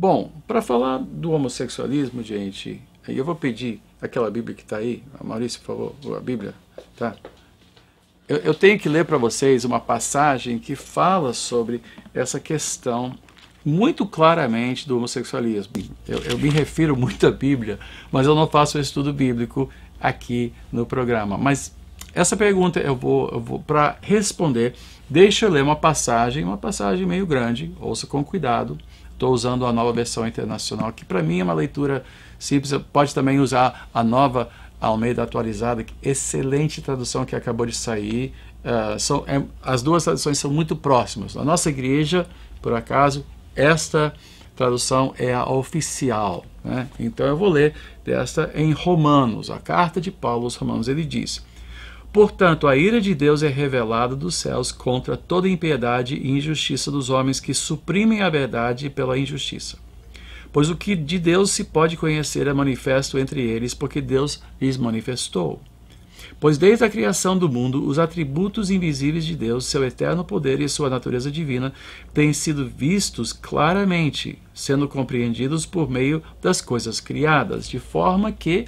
Bom, para falar do homossexualismo, gente, aí eu vou pedir aquela Bíblia que está aí, a Maurício falou, a Bíblia, tá? Eu, eu tenho que ler para vocês uma passagem que fala sobre essa questão muito claramente do homossexualismo. Eu, eu me refiro muito à Bíblia, mas eu não faço estudo bíblico aqui no programa. Mas essa pergunta eu vou, eu vou para responder, deixa eu ler uma passagem, uma passagem meio grande, ouça com cuidado estou usando a nova versão internacional, que para mim é uma leitura simples. Pode também usar a nova Almeida atualizada, excelente tradução que acabou de sair. Uh, são, é, as duas traduções são muito próximas. Na nossa igreja, por acaso, esta tradução é a oficial. Né? Então eu vou ler desta em Romanos, a carta de Paulo aos Romanos. Ele diz. Portanto, a ira de Deus é revelada dos céus contra toda impiedade e injustiça dos homens que suprimem a verdade pela injustiça. Pois o que de Deus se pode conhecer é manifesto entre eles, porque Deus lhes manifestou. Pois desde a criação do mundo, os atributos invisíveis de Deus, seu eterno poder e sua natureza divina, têm sido vistos claramente, sendo compreendidos por meio das coisas criadas, de forma que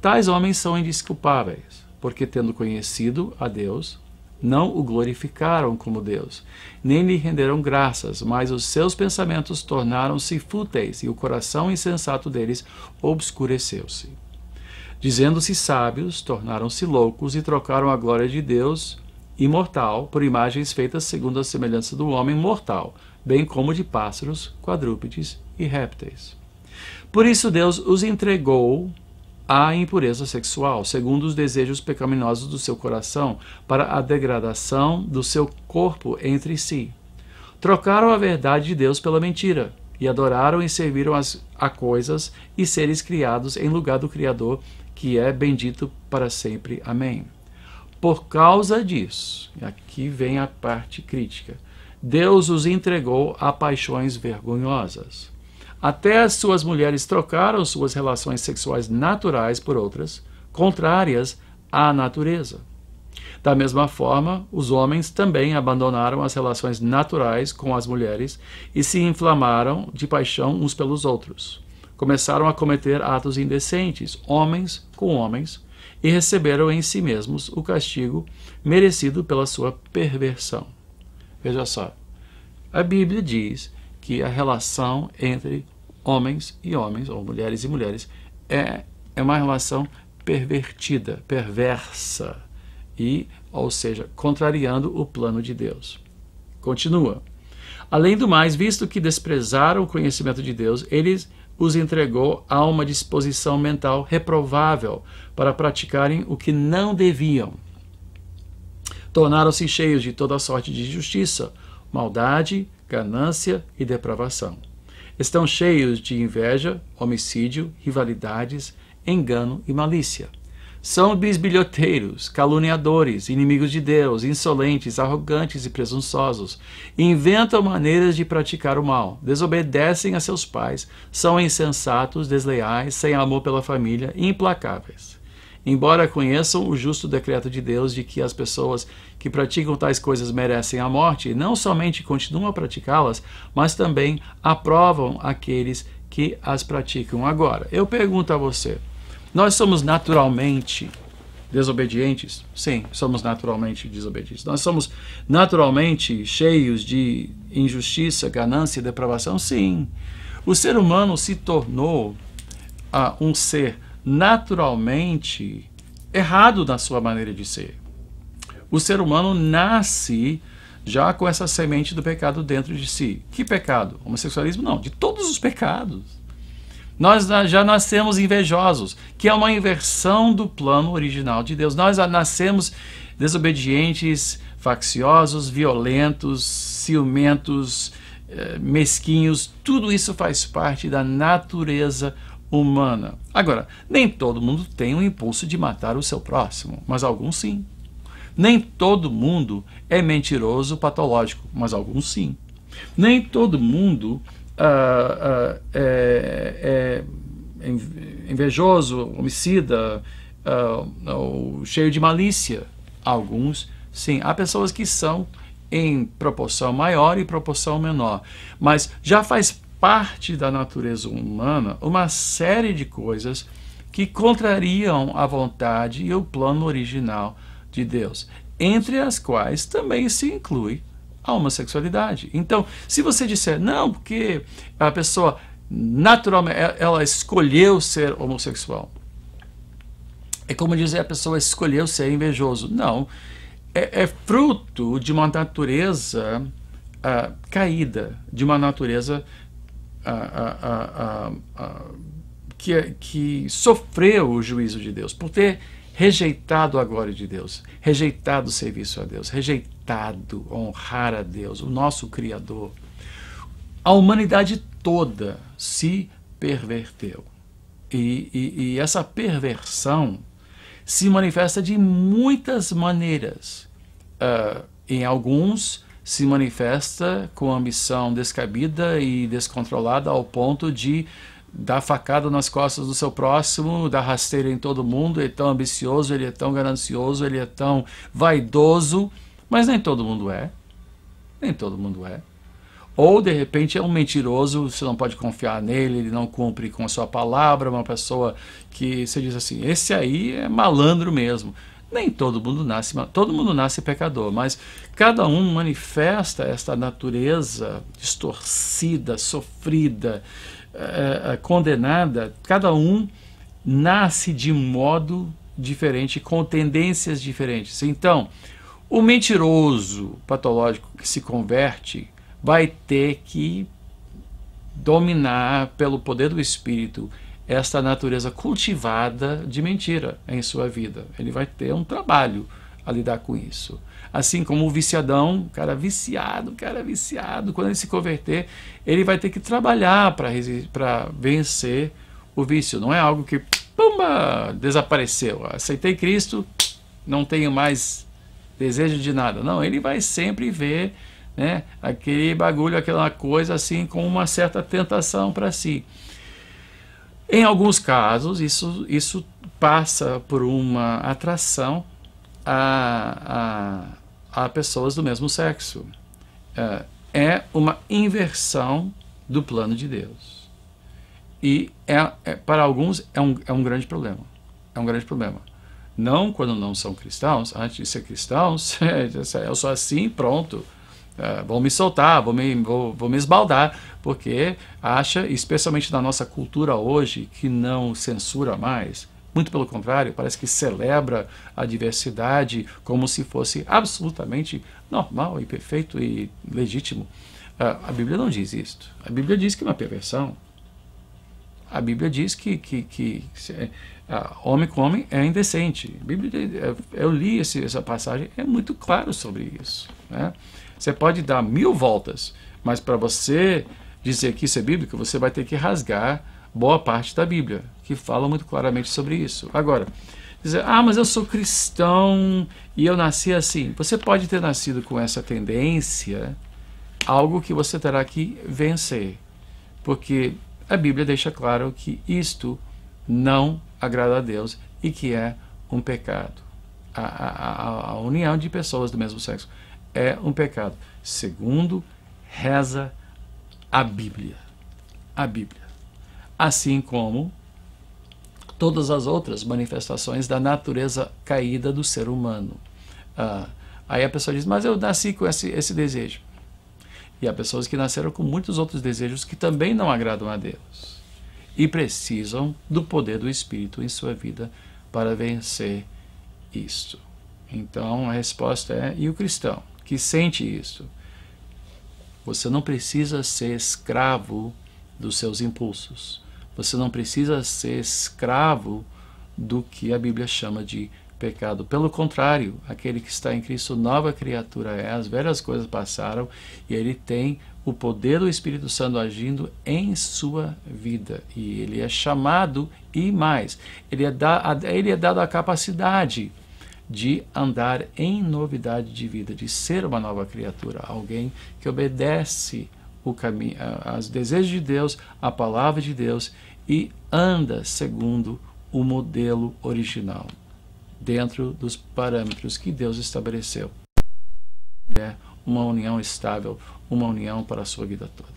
tais homens são indisculpáveis porque tendo conhecido a Deus, não o glorificaram como Deus, nem lhe renderam graças, mas os seus pensamentos tornaram-se fúteis e o coração insensato deles obscureceu-se. Dizendo-se sábios, tornaram-se loucos e trocaram a glória de Deus imortal por imagens feitas segundo a semelhança do homem mortal, bem como de pássaros, quadrúpedes e répteis. Por isso Deus os entregou à impureza sexual, segundo os desejos pecaminosos do seu coração, para a degradação do seu corpo entre si. Trocaram a verdade de Deus pela mentira e adoraram e serviram as, a coisas e seres criados em lugar do Criador, que é bendito para sempre. Amém. Por causa disso, aqui vem a parte crítica. Deus os entregou a paixões vergonhosas. Até as suas mulheres trocaram suas relações sexuais naturais por outras, contrárias à natureza. Da mesma forma, os homens também abandonaram as relações naturais com as mulheres e se inflamaram de paixão uns pelos outros. Começaram a cometer atos indecentes, homens com homens, e receberam em si mesmos o castigo merecido pela sua perversão. Veja só, a Bíblia diz que a relação entre homens e homens, ou mulheres e mulheres, é, é uma relação pervertida, perversa, e, ou seja, contrariando o plano de Deus. Continua. Além do mais, visto que desprezaram o conhecimento de Deus, eles os entregou a uma disposição mental reprovável para praticarem o que não deviam. Tornaram-se cheios de toda sorte de injustiça, maldade, ganância e depravação. Estão cheios de inveja, homicídio, rivalidades, engano e malícia. São bisbilhoteiros, caluniadores, inimigos de Deus, insolentes, arrogantes e presunçosos. Inventam maneiras de praticar o mal, desobedecem a seus pais, são insensatos, desleais, sem amor pela família e implacáveis embora conheçam o justo decreto de Deus de que as pessoas que praticam tais coisas merecem a morte, não somente continuam a praticá-las, mas também aprovam aqueles que as praticam agora. Eu pergunto a você: nós somos naturalmente desobedientes? Sim, somos naturalmente desobedientes. Nós somos naturalmente cheios de injustiça, ganância e depravação? Sim. O ser humano se tornou ah, um ser naturalmente errado na sua maneira de ser. O ser humano nasce já com essa semente do pecado dentro de si. Que pecado? Homossexualismo? Não, de todos os pecados. Nós já nascemos invejosos, que é uma inversão do plano original de Deus. Nós nascemos desobedientes, facciosos, violentos, ciumentos, eh, mesquinhos. Tudo isso faz parte da natureza humana. Agora, nem todo mundo tem o impulso de matar o seu próximo, mas alguns sim. Nem todo mundo é mentiroso patológico, mas alguns sim. Nem todo mundo uh, uh, é, é, invejoso, homicida, uh, ou cheio de malícia. Alguns sim. Há pessoas que são em proporção maior e proporção menor. Mas já faz parte da natureza humana uma série de coisas que contrariam a vontade e o plano original de Deus, entre as quais também se inclui a homossexualidade. Então, se você disser não, porque a pessoa naturalmente ela escolheu ser homossexual, é como dizer a pessoa escolheu ser invejoso. Não, é, é fruto de uma natureza ah, caída, de uma natureza que, é, que sofreu o juízo de Deus por ter rejeitado a glória de Deus, rejeitado o serviço a Deus, rejeitado honrar a Deus, o nosso Criador. A humanidade toda se perverteu. E, e, e essa perversão se manifesta de muitas maneiras. Uh, em alguns, se manifesta com ambição descabida e descontrolada ao ponto de dar facada nas costas do seu próximo, dar rasteira em todo mundo, ele é tão ambicioso, ele é tão ganancioso, ele é tão vaidoso, mas nem todo mundo é. Nem todo mundo é. Ou, de repente, é um mentiroso, você não pode confiar nele, ele não cumpre com a sua palavra, uma pessoa que você diz assim, esse aí é malandro mesmo. Nem todo mundo nasce, todo mundo nasce pecador, mas cada um manifesta esta natureza distorcida, sofrida, é, condenada. Cada um nasce de modo diferente, com tendências diferentes. Então, o mentiroso patológico que se converte vai ter que dominar pelo poder do espírito esta natureza cultivada de mentira em sua vida. Ele vai ter um trabalho a lidar com isso. Assim como o viciadão, cara viciado, cara viciado, quando ele se converter, ele vai ter que trabalhar para vencer o vício. Não é algo que, pumba, desapareceu. Aceitei Cristo, não tenho mais desejo de nada. Não, ele vai sempre ver né, aquele bagulho, aquela coisa assim, com uma certa tentação para si. Em alguns casos, isso, isso passa por uma atração a, a, a pessoas do mesmo sexo. É, é uma inversão do plano de Deus. E é, é, para alguns é um, é um grande problema. É um grande problema. Não quando não são cristãos, antes de ser cristãos, é, eu sou assim, pronto é, vão me soltar, vão me, vou, vou me esbaldar, porque acha, especialmente na nossa cultura hoje, que não censura mais, muito pelo contrário, parece que celebra a diversidade como se fosse absolutamente normal e perfeito e legítimo. Uh, a Bíblia não diz isto. A Bíblia diz que é uma perversão. A Bíblia diz que, que, que se, é, homem com homem é indecente. A Bíblia, eu li esse, essa passagem, é muito claro sobre isso. Né? Você pode dar mil voltas, mas para você dizer que isso é bíblico, você vai ter que rasgar boa parte da Bíblia, que fala muito claramente sobre isso. Agora, dizer, ah, mas eu sou cristão e eu nasci assim. Você pode ter nascido com essa tendência, algo que você terá que vencer, porque a Bíblia deixa claro que isto não agrada a Deus e que é um pecado. A, a, a união de pessoas do mesmo sexo é um pecado. Segundo, reza a Bíblia. A Bíblia. Assim como todas as outras manifestações da natureza caída do ser humano. Ah, aí a pessoa diz, mas eu nasci com esse, esse desejo. E há pessoas que nasceram com muitos outros desejos que também não agradam a Deus e precisam do poder do Espírito em sua vida para vencer isto. Então a resposta é: e o cristão? que sente isso. Você não precisa ser escravo dos seus impulsos. Você não precisa ser escravo do que a Bíblia chama de pecado. Pelo contrário, aquele que está em Cristo, nova criatura é, as velhas coisas passaram e ele tem o poder do Espírito Santo agindo em sua vida. E ele é chamado e mais, ele é, da, ele é dado a capacidade de andar em novidade de vida, de ser uma nova criatura, alguém que obedece o caminho, aos desejos de Deus, a palavra de Deus e anda segundo o modelo original, dentro dos parâmetros que Deus estabeleceu. É uma união estável, uma união para a sua vida toda.